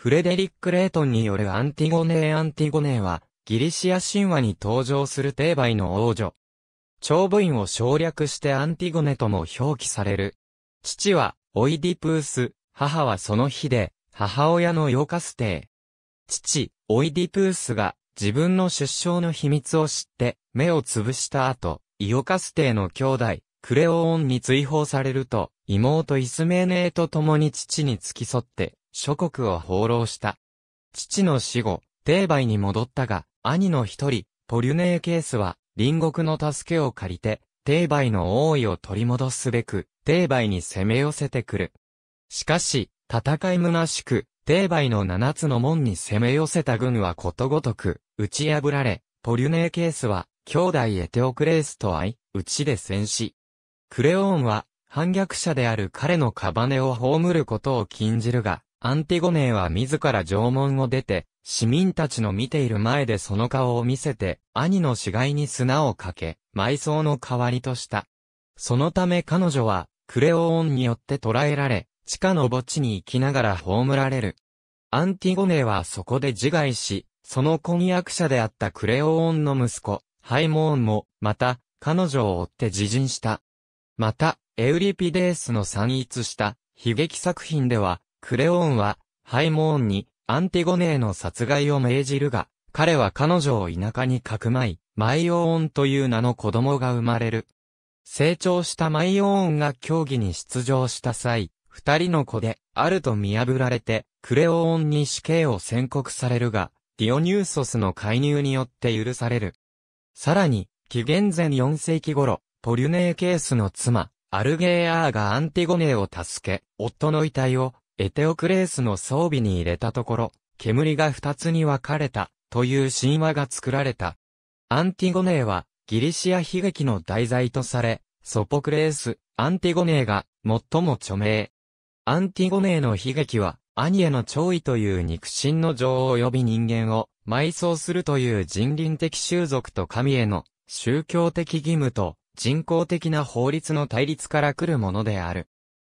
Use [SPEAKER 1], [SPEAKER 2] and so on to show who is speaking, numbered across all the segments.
[SPEAKER 1] フレデリック・レートンによるアンティゴネー・アンティゴネーは、ギリシア神話に登場する定媒の王女。長部員を省略してアンティゴネとも表記される。父は、オイディプース、母はその日で、母親のヨカステー。父、オイディプースが、自分の出生の秘密を知って、目をつぶした後、イオカステーの兄弟、クレオオンに追放されると、妹イスメーネーと共に父に付き添って、諸国を放浪した。父の死後、帝媒に戻ったが、兄の一人、ポリュネーケースは、隣国の助けを借りて、帝媒の王位を取り戻すべく、帝媒に攻め寄せてくる。しかし、戦い虚しく、帝媒の七つの門に攻め寄せた軍はことごとく、打ち破られ、ポリュネーケースは、兄弟エテオクレースと会い、打ちで戦死。クレオーンは、反逆者である彼のカバネを葬ることを禁じるが、アンティゴネーは自ら城門を出て、市民たちの見ている前でその顔を見せて、兄の死骸に砂をかけ、埋葬の代わりとした。そのため彼女は、クレオーンによって捕らえられ、地下の墓地に行きながら葬られる。アンティゴネーはそこで自害し、その婚約者であったクレオーンの息子、ハイモーンも、また、彼女を追って自陣した。また、エウリピデースの散逸した、悲劇作品では、クレオンは、ハイモーンに、アンティゴネーの殺害を命じるが、彼は彼女を田舎にかくまい、マイオーンという名の子供が生まれる。成長したマイオーンが競技に出場した際、二人の子で、あると見破られて、クレオーンに死刑を宣告されるが、ディオニューソスの介入によって許される。さらに、紀元前4世紀頃、ポリュネーケースの妻、アルゲーアーがアンティゴネーを助け、夫の遺体をエテオクレースの装備に入れたところ、煙が二つに分かれた、という神話が作られた。アンティゴネーは、ギリシア悲劇の題材とされ、ソポクレース、アンティゴネーが、最も著名。アンティゴネーの悲劇は、兄への弔意という肉親の女王及び人間を埋葬するという人倫的習俗と神への宗教的義務と人工的な法律の対立から来るものである。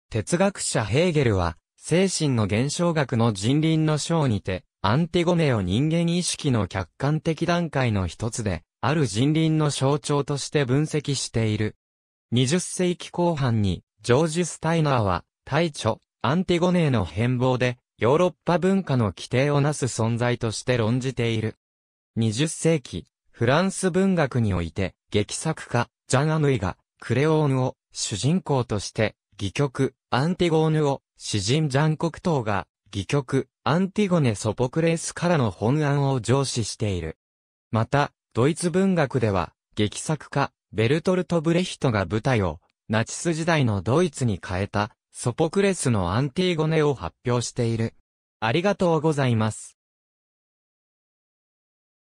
[SPEAKER 1] 哲学者ヘーゲルは精神の現象学の人輪の章にて、アンティゴネを人間意識の客観的段階の一つで、ある人輪の象徴として分析している。20世紀後半に、ジョージ・スタイナーは、大著、アンティゴネの変貌で、ヨーロッパ文化の規定をなす存在として論じている。20世紀、フランス文学において、劇作家、ジャン・アヌイが、クレオーヌを主人公として、戯曲、アンティゴーヌを詩人残酷党が、戯曲、アンティゴネ・ソポクレースからの本案を上司している。また、ドイツ文学では、劇作家、ベルトルト・ブレヒトが舞台を、ナチス時代のドイツに変えた、ソポクレスのアンティゴネを発表している。ありがとうございます。